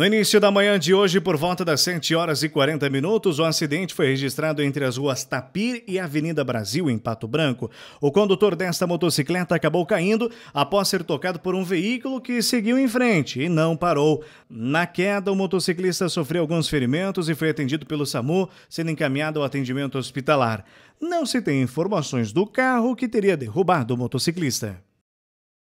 No início da manhã de hoje, por volta das 7 horas e 40 minutos, o um acidente foi registrado entre as ruas Tapir e Avenida Brasil, em Pato Branco. O condutor desta motocicleta acabou caindo após ser tocado por um veículo que seguiu em frente e não parou. Na queda, o motociclista sofreu alguns ferimentos e foi atendido pelo SAMU, sendo encaminhado ao atendimento hospitalar. Não se tem informações do carro que teria derrubado o motociclista.